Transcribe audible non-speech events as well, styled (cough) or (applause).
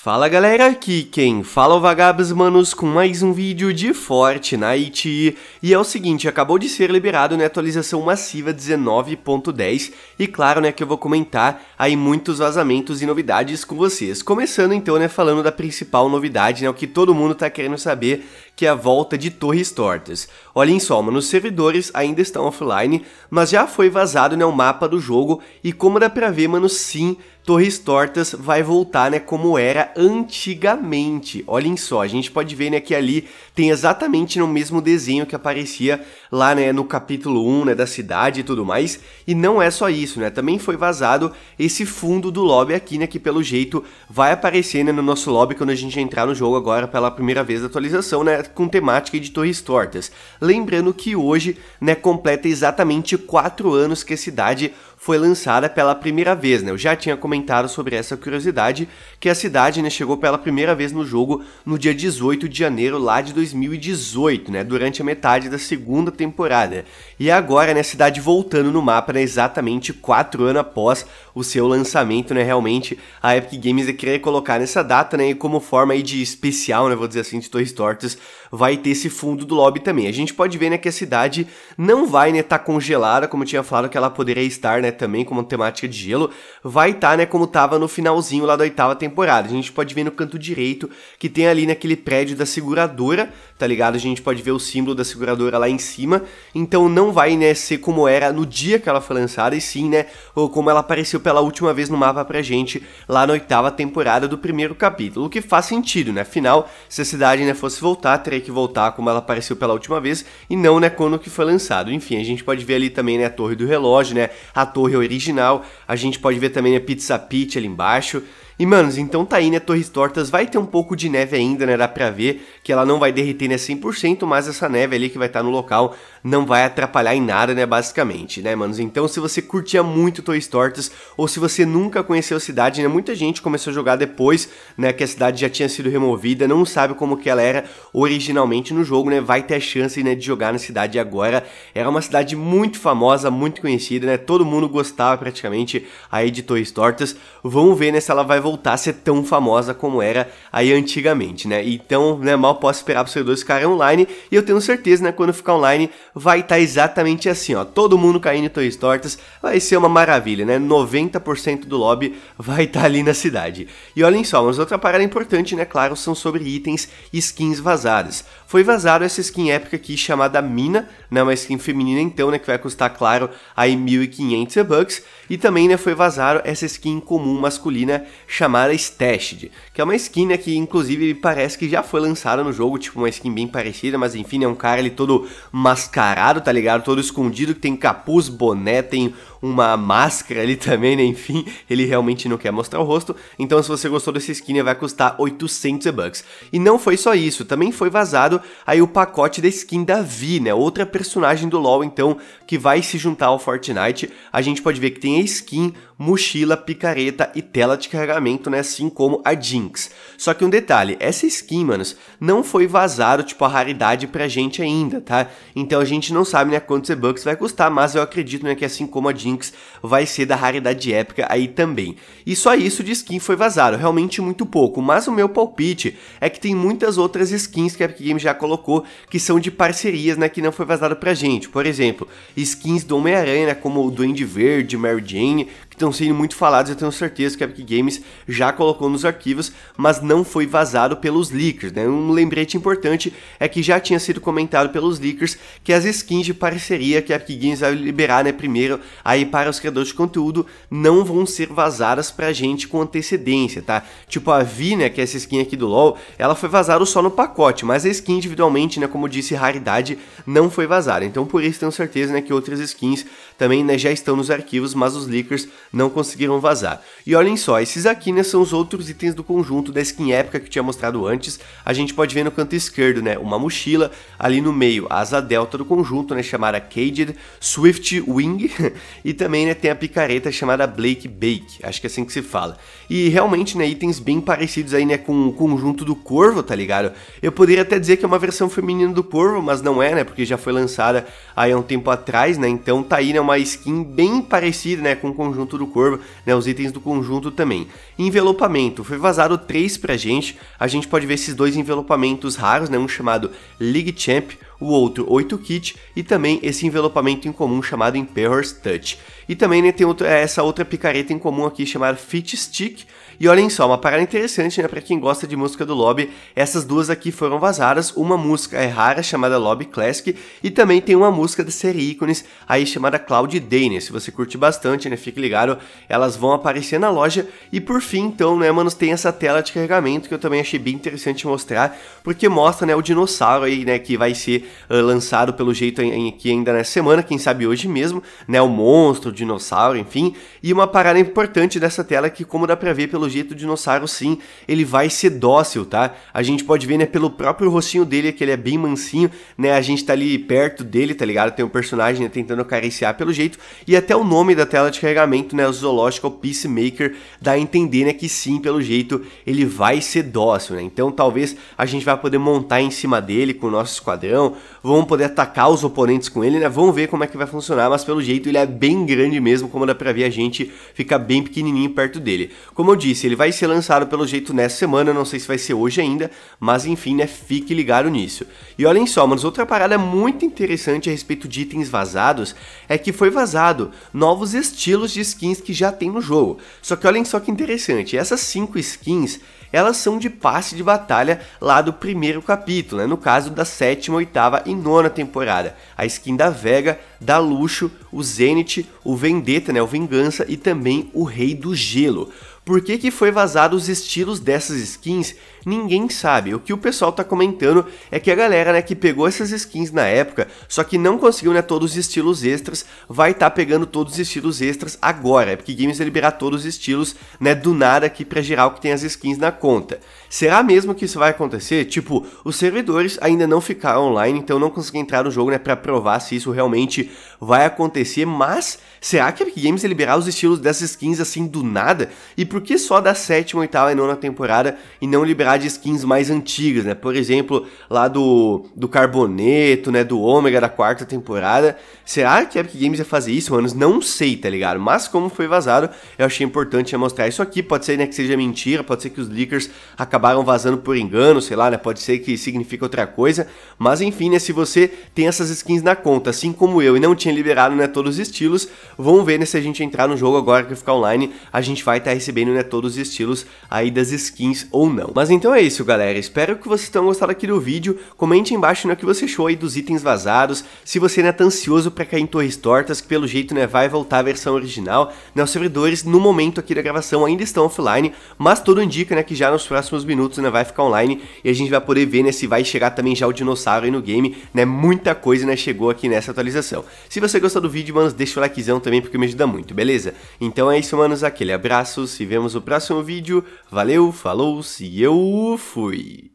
Fala galera, aqui quem fala é o Vagabos Manos com mais um vídeo de Fortnite. E é o seguinte, acabou de ser liberado né, atualização massiva 19.10 e claro né, que eu vou comentar aí muitos vazamentos e novidades com vocês. Começando então né, falando da principal novidade, né, o que todo mundo tá querendo saber, que é a volta de Torres Tortas. Olhem só, mano, os servidores ainda estão offline, mas já foi vazado né, o mapa do jogo e como dá pra ver, mano, sim, Torres Tortas vai voltar, né, como era antigamente. Olhem só, a gente pode ver, né, que ali tem exatamente no mesmo desenho que aparecia lá, né, no capítulo 1, né, da cidade e tudo mais. E não é só isso, né, também foi vazado esse fundo do lobby aqui, né, que pelo jeito vai aparecer, né, no nosso lobby quando a gente entrar no jogo agora pela primeira vez da atualização, né, com temática de Torres Tortas. Lembrando que hoje, né, completa exatamente 4 anos que a cidade foi lançada pela primeira vez, né? Eu já tinha comentado sobre essa curiosidade, que a cidade, né, chegou pela primeira vez no jogo no dia 18 de janeiro lá de 2018, né, durante a metade da segunda temporada. E agora, né, a cidade voltando no mapa, né, exatamente quatro anos após o seu lançamento, né, realmente a Epic Games ia querer colocar nessa data, né, e como forma aí de especial, né, vou dizer assim, de Torres Tortas, vai ter esse fundo do lobby também. A gente pode ver, né, que a cidade não vai, né, tá congelada, como eu tinha falado que ela poderia estar, né, né, também como temática de gelo, vai estar, tá, né, como tava no finalzinho lá da oitava temporada. A gente pode ver no canto direito que tem ali naquele prédio da seguradora, tá ligado? A gente pode ver o símbolo da seguradora lá em cima. Então não vai, né, ser como era no dia que ela foi lançada, e sim, né, ou como ela apareceu pela última vez no mapa pra gente lá na oitava temporada do primeiro capítulo, o que faz sentido, né? Afinal, se a cidade, né, fosse voltar, teria que voltar como ela apareceu pela última vez e não, né, quando que foi lançado. Enfim, a gente pode ver ali também, né, a torre do relógio, né, a torre original. A gente pode ver também a Pizza Pit ali embaixo. E, manos, então tá aí, né? Torres Tortas vai ter um pouco de neve ainda, né? Dá pra ver que ela não vai derreter, né? 100%, mas essa neve ali que vai estar tá no local não vai atrapalhar em nada, né? Basicamente, né, manos? Então, se você curtia muito Torres Tortas ou se você nunca conheceu a cidade, né? Muita gente começou a jogar depois, né? Que a cidade já tinha sido removida, não sabe como que ela era originalmente no jogo, né? Vai ter a chance, né? De jogar na cidade agora. Era uma cidade muito famosa, muito conhecida, né? Todo mundo gostava praticamente aí de Torres Tortas. Vamos ver, né? Se ela vai voltar voltar a ser tão famosa como era aí antigamente, né? Então, né, mal posso esperar os servidores ficarem online e eu tenho certeza, né, quando ficar online vai estar tá exatamente assim, ó, todo mundo caindo em torres tortas, vai ser uma maravilha, né? 90% do lobby vai estar tá ali na cidade. E olhem só, mas outra parada importante, né, claro, são sobre itens e skins vazadas. Foi vazado essa skin épica aqui chamada Mina, né, uma skin feminina então, né, que vai custar, claro, aí 1500 bucks, e também, né, foi vazado essa skin comum masculina chamada Stashed, que é uma skin né, que inclusive parece que já foi lançada no jogo, tipo uma skin bem parecida, mas enfim, é um cara ele todo mascarado, tá ligado? Todo escondido, que tem capuz, boné, tem uma máscara ali (laughs) também, né? Enfim, ele realmente não quer mostrar o rosto. Então, se você gostou desse skin, vai custar 800 bucks E não foi só isso, também foi vazado aí o pacote da skin da Vi, né? Outra personagem do LoL, então, que vai se juntar ao Fortnite. A gente pode ver que tem a skin, mochila, picareta e tela de carregamento, né? Assim como a Jinx. Só que um detalhe, essa skin, manos, não foi vazado, tipo, a raridade pra gente ainda, tá? Então a gente não sabe, né, quantos e-bucks vai custar, mas eu acredito, né, que assim como a Jinx Jinx vai ser da raridade épica aí também. E só isso de skin foi vazado, realmente muito pouco, mas o meu palpite é que tem muitas outras skins que a Epic Games já colocou que são de parcerias, né, que não foi vazado pra gente. Por exemplo, skins do Homem-Aranha, né, como o Duende Verde, Mary Jane, estão sendo muito falados, eu tenho certeza que a Epic Games já colocou nos arquivos, mas não foi vazado pelos leakers, né? Um lembrete importante é que já tinha sido comentado pelos leakers que as skins de parceria que a Epic Games vai liberar, né, primeiro aí para os criadores de conteúdo, não vão ser vazadas pra gente com antecedência, tá? Tipo a Vi, né, que é essa skin aqui do LoL, ela foi vazada só no pacote, mas a skin individualmente, né, como disse, raridade, não foi vazada. Então por isso tenho certeza, né, que outras skins também né, já estão nos arquivos, mas os leakers não conseguiram vazar. E olhem só, esses aqui né, são os outros itens do conjunto da skin épica que eu tinha mostrado antes. A gente pode ver no canto esquerdo né, uma mochila, ali no meio a asa delta do conjunto, né, chamada Caged Swift Wing, (laughs) e também né, tem a picareta chamada Blake Bake, acho que é assim que se fala. E realmente né, itens bem parecidos aí né, com o conjunto do Corvo, tá ligado? Eu poderia até dizer que é uma versão feminina do Corvo, mas não é, né, porque já foi lançada aí há um tempo atrás, né, então tá aí né, uma skin bem parecida né, com o conjunto do Corvo, né, os itens do conjunto também. Envelopamento, foi vazado três pra gente, a gente pode ver esses dois envelopamentos raros, né, um chamado League Champ, o outro 8 kit e também esse envelopamento em comum chamado Emperor's Touch. E também né, tem outro, é essa outra picareta em comum aqui chamada Fit Stick. E olhem só, uma parada interessante, né, para quem gosta de música do Lobby, essas duas aqui foram vazadas, uma música é rara chamada Lobby Classic e também tem uma música da série ícones aí chamada Cloud Day, Se você curte bastante, né, fique ligado, elas vão aparecer na loja e por fim, então, né, mano tem essa tela de carregamento que eu também achei bem interessante mostrar, porque mostra, né, o dinossauro aí, né, que vai ser uh, lançado pelo jeito em, em, aqui ainda nessa é semana, quem sabe hoje mesmo, né? O monstro, o dinossauro, enfim. E uma parada importante dessa tela é que, como dá pra ver pelo jeito, o dinossauro sim, ele vai ser dócil, tá? A gente pode ver, né, pelo próprio rostinho dele, que ele é bem mansinho, né? A gente tá ali perto dele, tá ligado? Tem um personagem né, tentando acariciar pelo jeito, e até o nome da tela de carregamento, né? O Zoological Peacemaker, dá a entender, né, que sim, pelo jeito, ele vai ser dócil, né? Então talvez a gente vai poder montar em cima dele com o nosso esquadrão, vão poder atacar os oponentes com ele, né? Vamos ver como é que vai funcionar, mas pelo jeito ele é bem grande mesmo, como dá pra ver a gente ficar bem pequenininho perto dele. Como eu disse, ele vai ser lançado pelo jeito nessa semana, não sei se vai ser hoje ainda, mas enfim, né, fique ligado nisso. E olhem só, manos, outra parada muito interessante a respeito de itens vazados é que foi vazado novos estilos de skins que já tem no jogo. Só que olhem só que interessante, essas 5 skins, elas são de passe de batalha lá do primeiro capítulo, né? No caso da sétima, oitava oitava e nona temporada. A skin da Vega, da Luxo, o Zenith, o Vendetta, né, o Vingança e também o Rei do Gelo. Por que, que foi vazado os estilos dessas skins? Ninguém sabe. O que o pessoal tá comentando é que a galera né, que pegou essas skins na época, só que não conseguiu né, todos os estilos extras, vai estar tá pegando todos os estilos extras agora. É porque Games vai liberar todos os estilos né, do nada aqui pra geral que tem as skins na conta. Será mesmo que isso vai acontecer? Tipo, os servidores ainda não ficaram online, então não consegui entrar no jogo né, pra provar se isso realmente vai acontecer, mas será que a Epic Games vai liberar os estilos dessas skins assim do nada? E por por que só da sétima, oitava e nona temporada e não liberar de skins mais antigas, né? Por exemplo, lá do, do Carboneto, né? Do Ômega da quarta temporada. Será que a Epic Games ia fazer isso, mano? Não sei, tá ligado? Mas como foi vazado, eu achei importante mostrar isso aqui. Pode ser, né, que seja mentira, pode ser que os leakers acabaram vazando por engano, sei lá, né? Pode ser que signifique outra coisa. Mas enfim, né? Se você tem essas skins na conta, assim como eu, e não tinha liberado, né? Todos os estilos, vamos ver, né? Se a gente entrar no jogo agora que ficar online, a gente vai estar tá recebendo né, todos os estilos aí das skins ou não. Mas então é isso, galera. Espero que vocês tenham gostado aqui do vídeo. Comente embaixo né, o que você achou aí dos itens vazados, se você ainda né, tá ansioso para cair em torres tortas, que pelo jeito né, vai voltar a versão original. Né, os servidores, no momento aqui da gravação, ainda estão offline, mas tudo indica né, que já nos próximos minutos né, vai ficar online e a gente vai poder ver né, se vai chegar também já o dinossauro aí no game. Né, muita coisa né, chegou aqui nessa atualização. Se você gostou do vídeo, manos, deixa o likezão também porque me ajuda muito, beleza? Então é isso, manos. Aquele abraço, se vemos no próximo vídeo. Valeu, falou-se, eu fui!